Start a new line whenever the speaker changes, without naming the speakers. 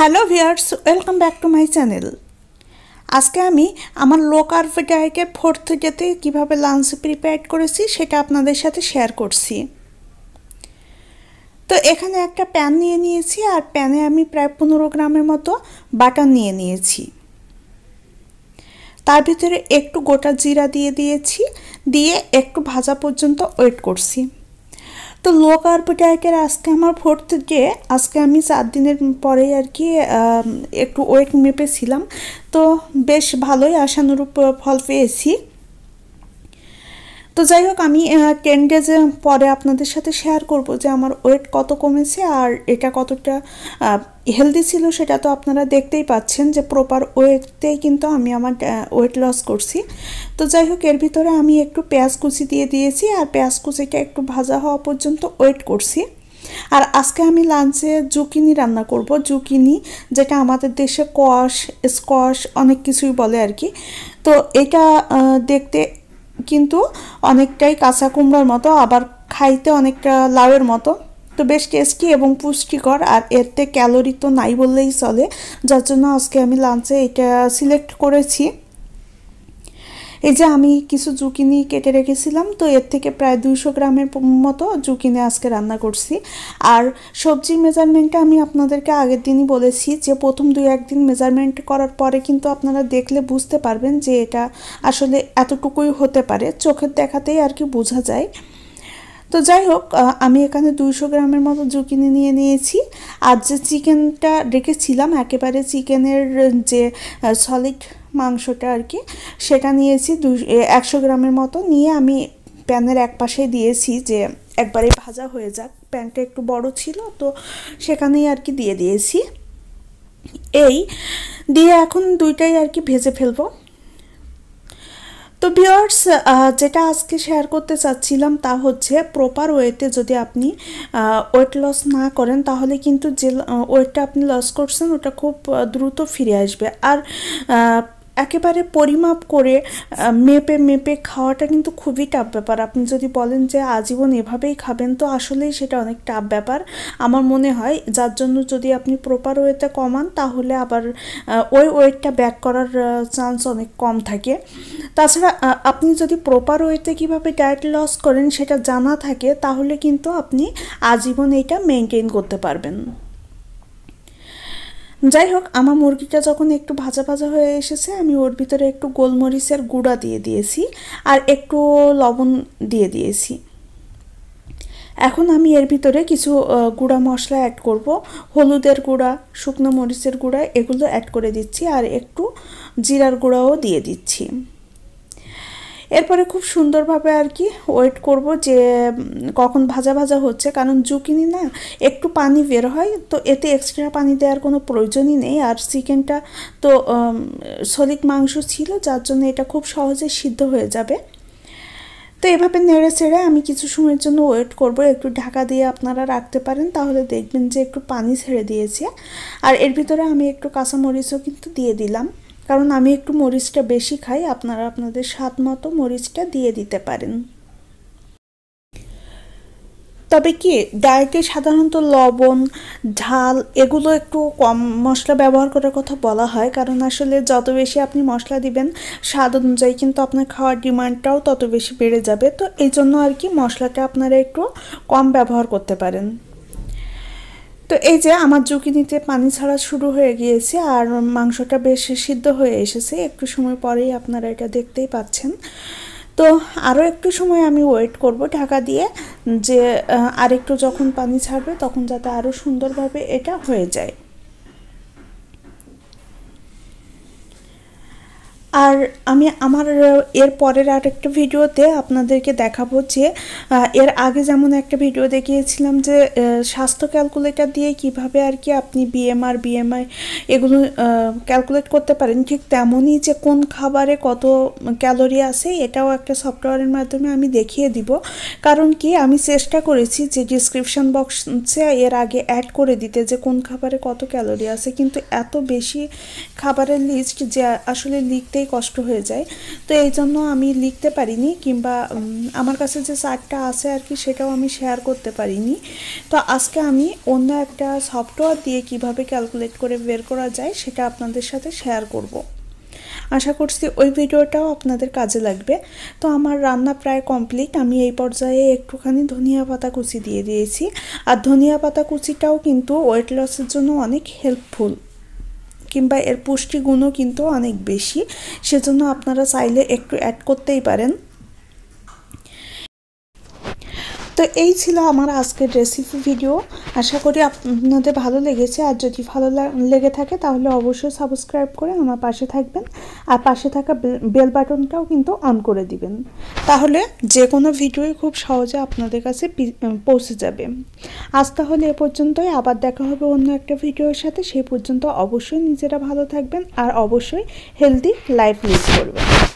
Hello viewers welcome back to my channel আজকে আমি আমার লো কার্ভ ডায়েটের ফোর্থ ডেতে কীভাবে লাঞ্চ প্রিপেয়ার করেছি সেটা আপনাদের সাথে শেয়ার করছি তো এখানে একটা প্যান নিয়ে নিয়েছি আর প্যানে আমি প্রায় পনেরো গ্রামের মতো বাটার নিয়ে নিয়েছি তার ভিতরে একটু গোটা জিরা দিয়ে দিয়েছি দিয়ে একটু ভাজা পর্যন্ত ওয়েট করছি তো লো কার্বোহাইড্রেটের আজকে আমার ফোর্থ ডে আজকে আমি চার দিনের পরেই আর কি একটু ওয়েট মেপেছিলাম তো বেশ ভালোই আশানুরূপ ফল পেয়েছি তো যাই হোক আমি টেন ডেজ পরে আপনাদের সাথে শেয়ার করব যে আমার ওয়েট কত কমেছে আর এটা কতটা হেলদি ছিল সেটা তো আপনারা দেখতেই পাচ্ছেন যে প্রপার ওয়েটতেই কিন্তু আমি আমার ওয়েট লস করছি তো যাই হোক এর ভিতরে আমি একটু পেঁয়াজ কুচি দিয়ে দিয়েছি আর পেঁয়াজ কুচিটা একটু ভাজা হওয়া পর্যন্ত ওয়েট করছি আর আজকে আমি লাঞ্চে জুকিনি রান্না করব জুকিনি যেটা আমাদের দেশে কষ স্কশ অনেক কিছুই বলে আর কি তো এটা দেখতে কিন্তু অনেকটাই কাঁচা কুমড়োর মতো আবার খাইতে অনেকটা লাউয়ের মতো তো বেশ টেস্টি এবং পুষ্টিকর আর এতে ক্যালোরি তো নাই বললেই চলে যার জন্য আজকে আমি লাঞ্চে এটা সিলেক্ট করেছি এই যে আমি কিছু জুকিনি কেটে রেখেছিলাম তো এর থেকে প্রায় দুইশো গ্রামের মতো জুকিনি আজকে রান্না করছি আর সবজির মেজারমেন্টটা আমি আপনাদেরকে আগের দিনই বলেছি যে প্রথম দুই একদিন মেজারমেন্ট করার পরে কিন্তু আপনারা দেখলে বুঝতে পারবেন যে এটা আসলে এতটুকুই হতে পারে চোখের দেখাতেই আর কি বোঝা যায় তো যাই হোক আমি এখানে দুইশো গ্রামের মতো জুকিনি নিয়ে নিয়েছি আর যে চিকেনটা রেখেছিলাম একেবারে চিকেনের যে সলিড মাংসটা আর কি সেটা নিয়েছি দু একশো গ্রামের মতো নিয়ে আমি প্যানের এক পাশে দিয়েছি যে একবারে ভাজা হয়ে যাক প্যানটা একটু বড় ছিল তো সেখানেই আর কি দিয়ে দিয়েছি এই দিয়ে এখন দুইটাই আর কি ভেজে ফেলবো তো বিয়ার্স যেটা আজকে শেয়ার করতে চাচ্ছিলাম তা হচ্ছে প্রপার ওয়েতে যদি আপনি ওয়েট লস না করেন তাহলে কিন্তু যে ওয়েটটা আপনি লস করছেন ওটা খুব দ্রুত ফিরে আসবে আর একেবারে পরিমাপ করে মেপে মেপে খাওয়াটা কিন্তু খুবই টাফ ব্যাপার আপনি যদি বলেন যে আজীবন এভাবেই খাবেন তো আসলেই সেটা অনেক টাফ ব্যাপার আমার মনে হয় যার জন্য যদি আপনি প্রপার ওয়েতে কমান তাহলে আবার ওই ওয়েটটা ব্যাক করার চান্স অনেক কম থাকে তাছাড়া আপনি যদি প্রপার ওয়েতে কিভাবে ডায়েট লস করেন সেটা জানা থাকে তাহলে কিন্তু আপনি আজীবন এটা মেনটেন করতে পারবেন যাই হোক আমার মুরগিটা যখন একটু ভাজা ভাজা হয়ে এসেছে আমি ওর ভিতরে একটু গোলমরিচের গুঁড়া দিয়ে দিয়েছি আর একটু লবণ দিয়ে দিয়েছি এখন আমি এর ভিতরে কিছু গুঁড়া মশলা অ্যাড করব হলুদের গুঁড়া শুকনো মরিচের গুঁড়া এগুলো অ্যাড করে দিচ্ছি আর একটু জিরার গুঁড়াও দিয়ে দিচ্ছি এরপরে খুব সুন্দরভাবে আর কি ওয়েট করব যে কখন ভাজা ভাজা হচ্ছে কারণ জুকিনি না একটু পানি বের হয় তো এতে এক্সট্রা পানি দেওয়ার কোনো প্রয়োজনই নেই আর চিকেনটা তো সলিক মাংস ছিল যার জন্য এটা খুব সহজে সিদ্ধ হয়ে যাবে তো এভাবে নেড়ে ছেড়ে আমি কিছু সময়ের জন্য ওয়েট করব একটু ঢাকা দিয়ে আপনারা রাখতে পারেন তাহলে দেখবেন যে একটু পানি ছেড়ে দিয়েছে আর এর ভিতরে আমি একটু কাঁচামরিচও কিন্তু দিয়ে দিলাম কারণ আমি একটু মরিচটা বেশি খাই আপনারা আপনাদের স্বাদ মতো মরিচটা দিয়ে দিতে পারেন তবে কি ডায়েটে সাধারণত লবণ ঝাল এগুলো একটু কম মশলা ব্যবহার করার কথা বলা হয় কারণ আসলে যত বেশি আপনি মশলা দিবেন স্বাদ অনুযায়ী কিন্তু আপনার খাওয়ার ডিমান্ডটাও তত বেশি বেড়ে যাবে তো এই জন্য আর কি মশলাটা আপনারা একটু কম ব্যবহার করতে পারেন তো এই যে আমার জুকিনিতে পানি ছাড়া শুরু হয়ে গিয়েছে আর মাংসটা বেশ সিদ্ধ হয়ে এসেছে একটু সময় পরেই আপনারা এটা দেখতেই পাচ্ছেন তো আরও একটু সময় আমি ওয়েট করব ঢাকা দিয়ে যে আরেকটু যখন পানি ছাড়বে তখন যাতে আরও সুন্দরভাবে এটা হয়ে যায় আর আমি আমার এর পরের আরেকটা ভিডিওতে আপনাদেরকে দেখাবো যে এর আগে যেমন একটা ভিডিও দেখিয়েছিলাম যে স্বাস্থ্য ক্যালকুলেটর দিয়ে কিভাবে আর কি আপনি বিএমআর বিএমআই এগুলো ক্যালকুলেট করতে পারেন ঠিক তেমনই যে কোন খাবারে কত ক্যালোরি আছে এটাও একটা সফটওয়্যারের মাধ্যমে আমি দেখিয়ে দিব কারণ কি আমি চেষ্টা করেছি যে ডিসক্রিপশান বক্সে এর আগে অ্যাড করে দিতে যে কোন খাবারে কত ক্যালোরি আছে কিন্তু এত বেশি খাবারের লিস্ট যে আসলে লিখতেই কষ্ট হয়ে যায় তো এই জন্য আমি লিখতে পারিনি কিংবা আমার কাছে যে চার্টটা আছে আর কি সেটাও আমি শেয়ার করতে পারিনি তো আজকে আমি অন্য একটা সফটওয়্যার দিয়ে কিভাবে ক্যালকুলেট করে বের করা যায় সেটা আপনাদের সাথে শেয়ার করব। আশা করছি ওই ভিডিওটাও আপনাদের কাজে লাগবে তো আমার রান্না প্রায় কমপ্লিট আমি এই পর্যায়ে একটুখানি ধনিয়া পাতা কুচি দিয়ে দিয়েছি আর ধনিয়া পাতা কুচিটাও কিন্তু ওয়েট লসের জন্য অনেক হেল্পফুল কিংবা এর পুষ্টিগুণও কিন্তু অনেক বেশি সেজন্য আপনারা চাইলে একটু অ্যাড করতেই পারেন তো এই ছিল আমার আজকের রেসিপি ভিডিও আশা করি আপনাদের ভালো লেগেছে আর যদি ভালো লেগে থাকে তাহলে অবশ্যই সাবস্ক্রাইব করে আমার পাশে থাকবেন আর পাশে থাকা বেল বাটনটাও কিন্তু অন করে দিবেন তাহলে যে কোনো ভিডিওই খুব সহজে আপনাদের কাছে পৌঁছে যাবে আজ তাহলে এ পর্যন্তই আবার দেখা হবে অন্য একটা ভিডিওর সাথে সেই পর্যন্ত অবশ্যই নিজেরা ভালো থাকবেন আর অবশ্যই হেলদি লাইফ লিড করবেন